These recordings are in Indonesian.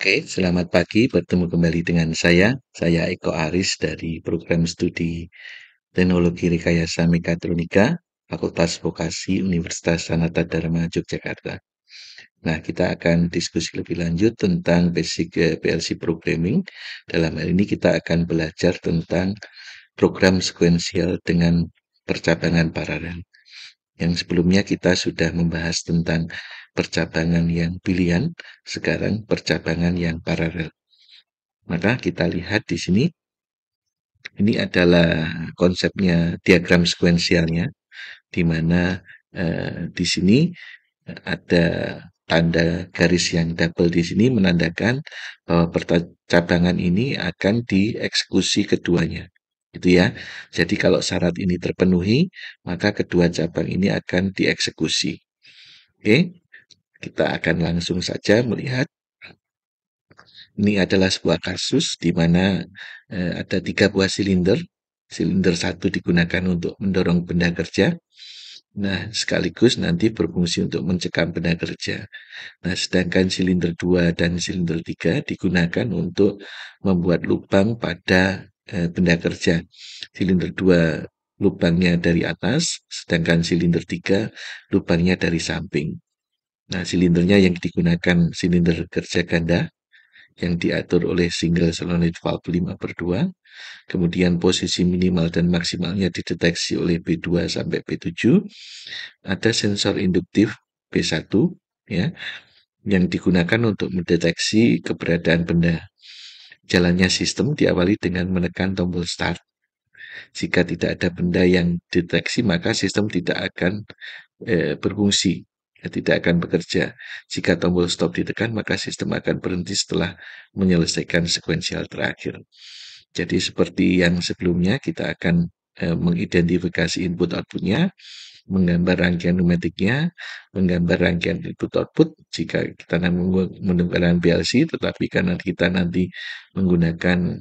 Oke, selamat pagi. Bertemu kembali dengan saya. Saya Eko Aris dari program studi Teknologi Rekayasa Mekatronika, Fakultas Vokasi Universitas Sanata Dharma Yogyakarta. Nah, kita akan diskusi lebih lanjut tentang basic eh, PLC programming. Dalam hal ini kita akan belajar tentang program sekuensial dengan percabangan paralel. Yang sebelumnya kita sudah membahas tentang percabangan yang pilihan, sekarang percabangan yang paralel. Maka kita lihat di sini, ini adalah konsepnya diagram sekuensialnya, di mana eh, di sini ada tanda garis yang double di sini menandakan bahwa percabangan ini akan dieksekusi keduanya. Gitu ya. Jadi kalau syarat ini terpenuhi, maka kedua cabang ini akan dieksekusi. Oke. Kita akan langsung saja melihat ini adalah sebuah kasus di mana eh, ada tiga buah silinder. Silinder satu digunakan untuk mendorong benda kerja. Nah, sekaligus nanti berfungsi untuk mencekam benda kerja. Nah, sedangkan silinder dua dan silinder tiga digunakan untuk membuat lubang pada eh, benda kerja. Silinder dua lubangnya dari atas, sedangkan silinder tiga lubangnya dari samping. Nah, silindernya yang digunakan silinder kerja ganda yang diatur oleh single solenoid valve 5 per 2. Kemudian posisi minimal dan maksimalnya dideteksi oleh B2 sampai B7. Ada sensor induktif B1 ya yang digunakan untuk mendeteksi keberadaan benda. Jalannya sistem diawali dengan menekan tombol start. Jika tidak ada benda yang deteksi, maka sistem tidak akan eh, berfungsi ya, tidak akan bekerja. Jika tombol stop ditekan, maka sistem akan berhenti setelah menyelesaikan sekuensial terakhir. Jadi seperti yang sebelumnya, kita akan e, mengidentifikasi input-outputnya, menggambar rangkaian pneumatiknya, menggambar rangkaian input-output. Jika kita menggunakan PLC, tetapi karena kita nanti menggunakan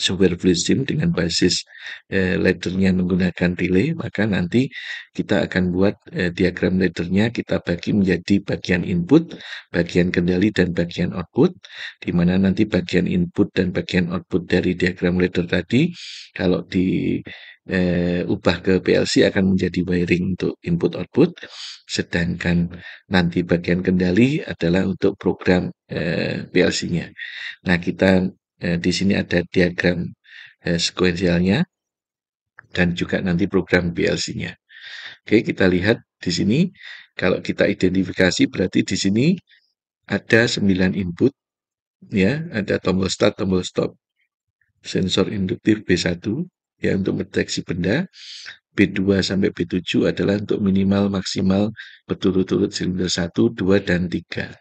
software FluidSim dengan basis eh, laddernya menggunakan relay, maka nanti kita akan buat eh, diagram laddernya kita bagi menjadi bagian input, bagian kendali, dan bagian output, di mana nanti bagian input dan bagian output dari diagram ladder tadi, kalau di eh, ubah ke PLC akan menjadi wiring untuk input output sedangkan nanti bagian kendali adalah untuk program eh, PLC-nya. Nah, kita Eh, di sini ada diagram eh, sekuensialnya dan juga nanti program BLC-nya. Oke, kita lihat di sini kalau kita identifikasi berarti di sini ada 9 input ya, ada tombol start, tombol stop, sensor induktif B1 ya untuk mendeteksi benda, B2 sampai B7 adalah untuk minimal maksimal berturut-turut silinder 1, 2 dan 3.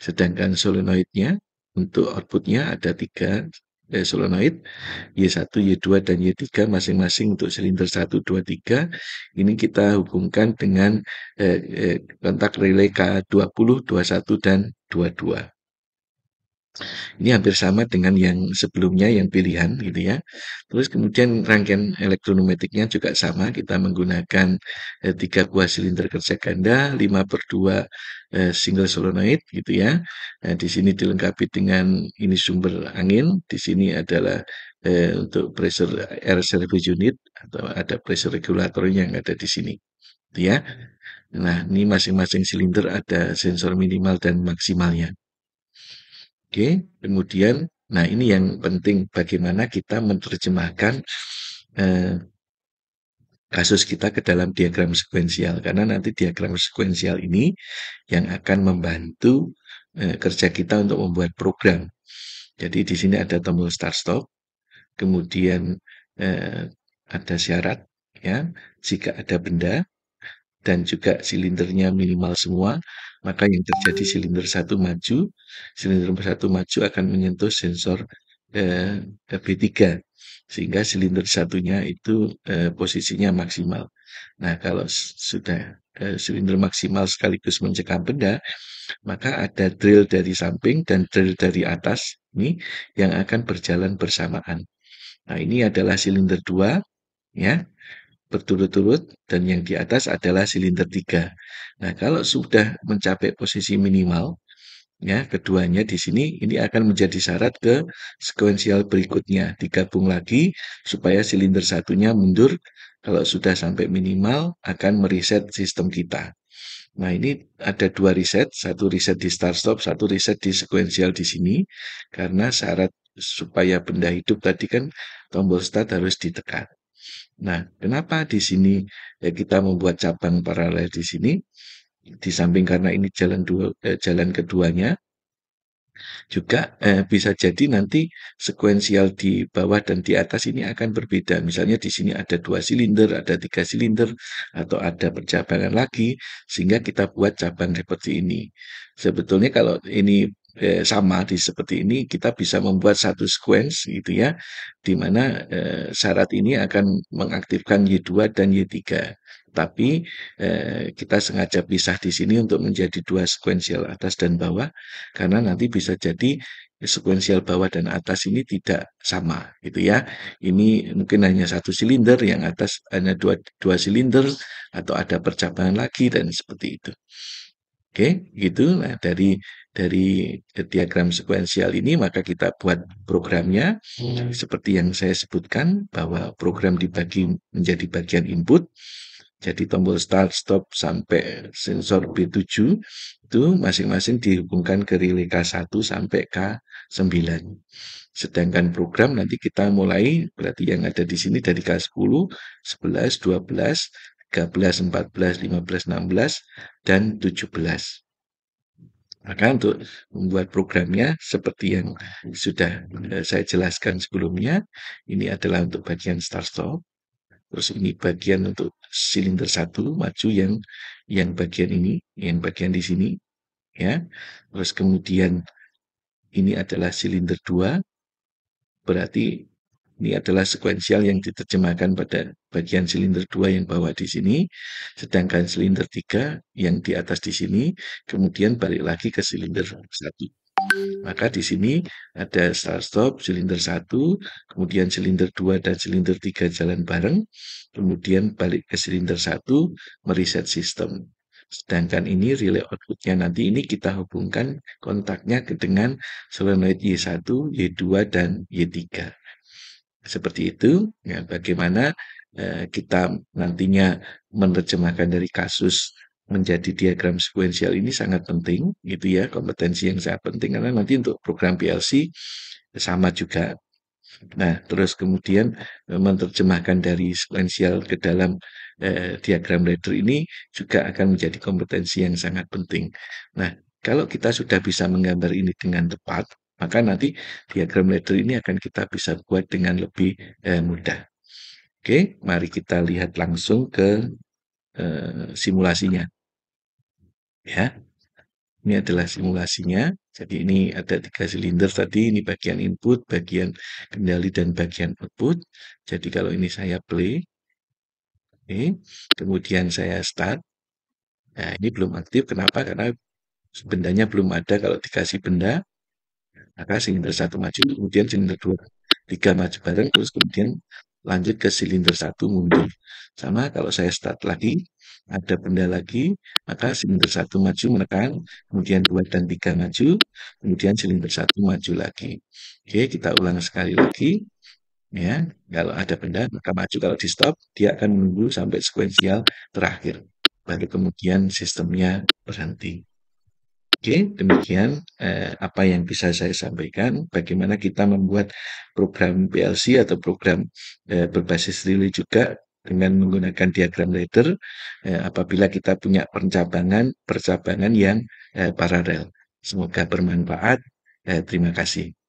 Sedangkan solenoidnya untuk outputnya ada tiga eh, solenoid Y1, Y2, dan Y3 masing-masing untuk silinder 1, 2, 3 ini kita hubungkan dengan eh, eh, kontak relay K20, 21, dan 22 ini hampir sama dengan yang sebelumnya yang pilihan gitu ya. Terus kemudian rangkaian elektronometriknya juga sama. Kita menggunakan eh, tiga buah silinder kerja ganda, 5 per 2 eh, single solenoid gitu ya. Nah, di sini dilengkapi dengan ini sumber angin. Di sini adalah eh, untuk pressure air service unit atau ada pressure regulatornya yang ada di sini. Gitu ya. Nah, ini masing-masing silinder ada sensor minimal dan maksimalnya. Oke, kemudian nah ini yang penting bagaimana kita menerjemahkan eh, kasus kita ke dalam diagram sekuensial karena nanti diagram sekuensial ini yang akan membantu eh, kerja kita untuk membuat program. Jadi di sini ada tombol start stop, kemudian eh, ada syarat ya, jika ada benda dan juga silindernya minimal semua, maka yang terjadi silinder satu maju, silinder satu maju akan menyentuh sensor eh, eh B3, sehingga silinder satunya itu eh, posisinya maksimal. Nah, kalau sudah eh, silinder maksimal sekaligus mencekam benda, maka ada drill dari samping dan drill dari atas ini yang akan berjalan bersamaan. Nah, ini adalah silinder dua ya berturut-turut dan yang di atas adalah silinder 3. Nah, kalau sudah mencapai posisi minimal ya keduanya di sini ini akan menjadi syarat ke sekuensial berikutnya digabung lagi supaya silinder satunya mundur kalau sudah sampai minimal akan mereset sistem kita. Nah, ini ada dua reset, satu reset di start stop, satu reset di sekuensial di sini karena syarat supaya benda hidup tadi kan tombol start harus ditekan. Nah, kenapa di sini ya, kita membuat cabang paralel di sini? Di samping karena ini jalan dua, eh, jalan keduanya, juga eh, bisa jadi nanti sekuensial di bawah dan di atas ini akan berbeda. Misalnya di sini ada dua silinder, ada tiga silinder, atau ada percabangan lagi, sehingga kita buat cabang seperti ini. Sebetulnya kalau ini eh, sama di seperti ini kita bisa membuat satu sequence gitu ya di mana eh, syarat ini akan mengaktifkan Y2 dan Y3 tapi eh, kita sengaja pisah di sini untuk menjadi dua sequential atas dan bawah karena nanti bisa jadi sequential bawah dan atas ini tidak sama gitu ya ini mungkin hanya satu silinder yang atas hanya dua dua silinder atau ada percabangan lagi dan seperti itu oke gitu nah dari dari eh, diagram sekuensial ini maka kita buat programnya hmm. seperti yang saya sebutkan bahwa program dibagi menjadi bagian input jadi tombol start stop sampai sensor B7 itu masing-masing dihubungkan ke relay K1 sampai K9 sedangkan program nanti kita mulai berarti yang ada di sini dari K10 11 12 13 14 15 16 dan 17 maka untuk membuat programnya seperti yang sudah eh, saya jelaskan sebelumnya, ini adalah untuk bagian start stop. Terus ini bagian untuk silinder satu maju yang yang bagian ini, yang bagian di sini ya. Terus kemudian ini adalah silinder dua Berarti ini adalah sekuensial yang diterjemahkan pada bagian silinder 2 yang bawah di sini, sedangkan silinder 3 yang di atas di sini, kemudian balik lagi ke silinder 1. Maka di sini ada start stop silinder 1, kemudian silinder 2 dan silinder 3 jalan bareng, kemudian balik ke silinder 1, mereset sistem. Sedangkan ini relay outputnya nanti ini kita hubungkan kontaknya dengan solenoid Y1, Y2, dan Y3 seperti itu ya bagaimana eh, kita nantinya menerjemahkan dari kasus menjadi diagram sekuensial ini sangat penting gitu ya kompetensi yang sangat penting karena nanti untuk program PLC sama juga nah terus kemudian eh, menerjemahkan dari sekuensial ke dalam eh, diagram ladder ini juga akan menjadi kompetensi yang sangat penting nah kalau kita sudah bisa menggambar ini dengan tepat maka nanti diagram ladder ini akan kita bisa buat dengan lebih eh, mudah. Oke, mari kita lihat langsung ke eh, simulasinya. Ya, ini adalah simulasinya. Jadi ini ada tiga silinder tadi, ini bagian input, bagian kendali, dan bagian output. Jadi kalau ini saya play, ini, kemudian saya start. Nah, ini belum aktif. Kenapa? Karena bendanya belum ada. Kalau dikasih benda, maka silinder satu maju kemudian silinder dua tiga maju bareng terus kemudian lanjut ke silinder satu mundur sama kalau saya start lagi ada benda lagi maka silinder satu maju menekan kemudian dua dan tiga maju kemudian silinder satu maju lagi oke kita ulang sekali lagi ya kalau ada benda maka maju kalau di stop dia akan menunggu sampai sekuensial terakhir baru kemudian sistemnya berhenti Oke, demikian eh, apa yang bisa saya sampaikan. Bagaimana kita membuat program PLC atau program eh, berbasis relay juga dengan menggunakan diagram ladder eh, apabila kita punya percabangan percabangan yang eh, paralel. Semoga bermanfaat. Eh, terima kasih.